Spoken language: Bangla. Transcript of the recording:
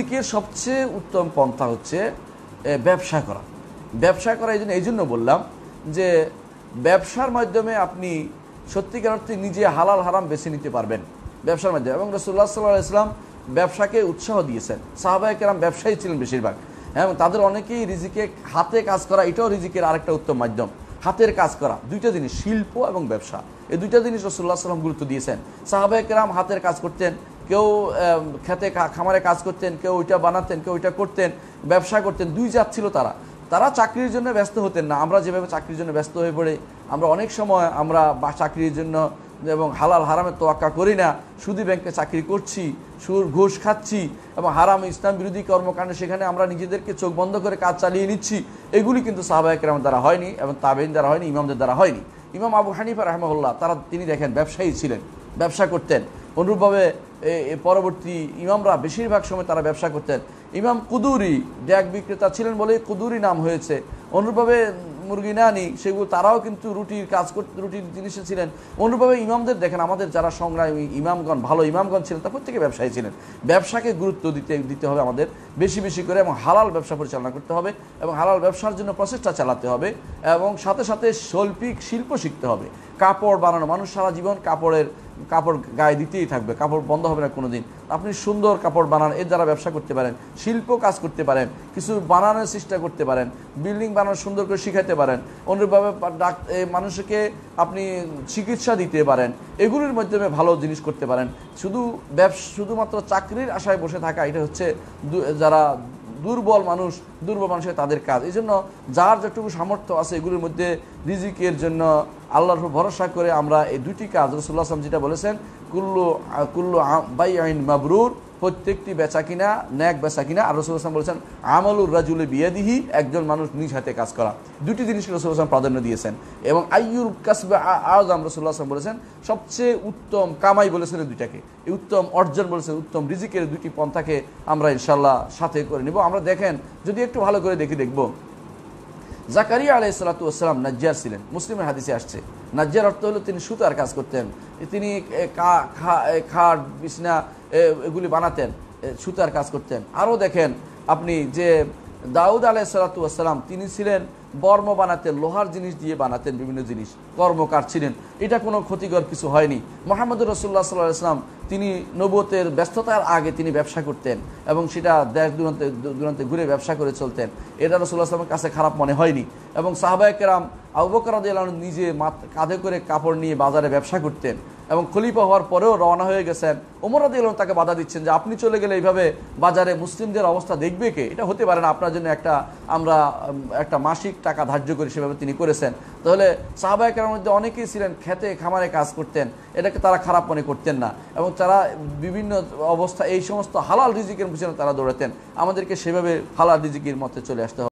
থেকে সবচেয়ে উত্তম পন্থা হচ্ছে ব্যবসা করা ব্যবসা করা এই জন্য এই জন্য বললাম যে ব্যবসার মাধ্যমে আপনি সত্যিকার অর্থে নিজে হালাল হারাম বেছে নিতে পারবেন ব্যবসার মাধ্যমে এবং রসুল্লাহ সাল্লাহ ইসলাম ব্যবসাকে উৎসাহ দিয়েছেন সাহাবাহ কেরাম ব্যবসায়ী ছিলেন বেশিরভাগ হ্যাঁ তাদের অনেকেই রিজিকে হাতে কাজ করা এটাও রিজিকের আরেকটা উত্তম মাধ্যম হাতের কাজ করা দুইটা জিনিস শিল্প এবং ব্যবসা এই দুইটা জিনিস রসুল্লাহ সাল্লাম গুরুত্ব দিয়েছেন সাহাবাহ কেরাম হাতের কাজ করতেন কেউ খেতে খামারে কাজ করতেন কেউ ওইটা বানাতেন কেউ ওইটা করতেন ব্যবসা করতেন দুই জাত ছিল তারা তারা চাকরির জন্য ব্যস্ত হতেন না আমরা যেভাবে চাকরির জন্য ব্যস্ত হয়ে পড়ে আমরা অনেক সময় আমরা চাকরির জন্য এবং হালাল হারামের তোয়াক্কা করি না সুদী ব্যাংকে চাকরি করছি সুর ঘুষ খাচ্ছি এবং হারাম ইসলাম বিরোধী কর্মকাণ্ডে সেখানে আমরা নিজেদেরকে চোখ বন্ধ করে কাজ চালিয়ে নিচ্ছি এগুলি কিন্তু আমার দ্বারা হয়নি এবং তাবেন দ্বারা হয়নি ইমামদের দ্বারা হয়নি ইমাম আবু হানিফা রহমা তারা তিনি দেখেন ব্যবসায়ী ছিলেন ব্যবসা করতেন অনুরূপভাবে পরবর্তী ইমামরা বেশিরভাগ সময় তারা ব্যবসা করতেন ইমাম কুদুরি ড্যাগ বিক্রেতা ছিলেন বলেই কুদুরি নাম হয়েছে অনুরূপভাবে মুরগি নানি সেগুলো তারাও কিন্তু রুটির কাজ করতে রুটির জিনিসে ছিলেন অনুরূপভাবে ইমামদের দেখেন আমাদের যারা সংগ্রামী ইমামগণ ভালো ইমামগণ ছিলেন তার প্রত্যেকে ব্যবসায়ী ছিলেন ব্যবসাকে গুরুত্ব দিতে দিতে হবে আমাদের বেশি বেশি করে এবং হালাল ব্যবসা পরিচালনা করতে হবে এবং হালাল ব্যবসার জন্য প্রচেষ্টা চালাতে হবে এবং সাথে সাথে শৈল্পিক শিল্প শিখতে হবে কাপড় বানানো মানুষ সারা জীবন কাপড়ের কাপড় গায়ে দিতেই থাকবে কাপড় বন্ধ হবে না কোনো দিন আপনি সুন্দর কাপড় বানান এর দ্বারা ব্যবসা করতে পারেন শিল্প কাজ করতে পারেন কিছু বানানোর চেষ্টা করতে পারেন বিল্ডিং বানানো সুন্দর করে শিখাতে পারেন অন্যভাবে ডাক মানুষকে আপনি চিকিৎসা দিতে পারেন এগুলির মাধ্যমে ভালো জিনিস করতে পারেন শুধু ব্যবসা শুধুমাত্র চাকরির আশায় বসে থাকা এটা হচ্ছে যারা দুর্বল মানুষ দুর্বল মানুষের তাদের কাজ এই জন্য যার যেটুকু সামর্থ্য আছে এগুলির মধ্যে রিজিকের জন্য আল্লাহর ভরসা করে আমরা এই দুটি কাজ রসুল্লাহ আসলাম যেটা বলেছেন কুল্লু কুল্লু বাই আইন মাবরুর প্রত্যেকটি বেচা কিনা ন্যাক বেচা কিনা আর রসুল হাসান বলেছেন আমলুর রাজুলে বিয়াদিহি একজন মানুষ নিজ হাতে কাজ করা দুটি জিনিসকে রসুল হাসান প্রাধান্য দিয়েছেন এবং আইয়ুর কাসবে আজম রসুল হাসান বলেছেন সবচেয়ে উত্তম কামাই বলেছেন দুইটাকে এই উত্তম অর্জন বলেছেন উত্তম রিজিকের দুটি পন্থাকে আমরা ইনশাল্লাহ সাথে করে নেব আমরা দেখেন যদি একটু ভালো করে দেখি দেখব জাকারিয়া আলাই আসসালাম নাজ্জার ছিলেন মুসলিমের হাদিসে আসছে নাজ্জার অর্থ হলো তিনি সুতার কাজ করতেন তিনি খাট বিছনা এগুলি বানাতেন সুতার কাজ করতেন আরও দেখেন আপনি যে দাউদ আলাই আসসালাম তিনি ছিলেন বর্ম বানাতেন লোহার জিনিস দিয়ে বানাতেন বিভিন্ন জিনিস কর্মকার ছিলেন এটা কোনো ক্ষতিকর কিছু হয়নি মোহাম্মদ রসুল্লাহ সাল্লাহ আসলাম তিনি নবতের ব্যস্ততার আগে তিনি ব্যবসা করতেন এবং সেটা দেশ দূরান্তে দূরান্তে ঘুরে ব্যবসা করে চলতেন এটা রসুল্লাহ আসলামের কাছে খারাপ মনে হয়নি এবং সাহাবায়কেরাম আবুবকর রাজিয়াল নিজে কাঁধে করে কাপড় নিয়ে বাজারে ব্যবসা করতেন এবং খলিফা হওয়ার পরেও রওনা হয়ে গেছেন ওমর রাজি তাকে বাধা দিচ্ছেন যে আপনি চলে গেলে এইভাবে বাজারে মুসলিমদের অবস্থা দেখবে কে এটা হতে পারে না আপনার জন্য একটা আমরা একটা মাসিক টাকা ধার্য করি সেভাবে তিনি করেছেন তাহলে সাহবায়কের মধ্যে অনেকেই ছিলেন খেতে খামারে কাজ করতেন এটাকে তারা খারাপ মনে করতেন না এবং তারা বিভিন্ন অবস্থা এই সমস্ত হালাল রিজিকের পিছনে তারা দৌড়াতেন আমাদেরকে সেভাবে হালাল রিজিকের মতে চলে আসতে হবে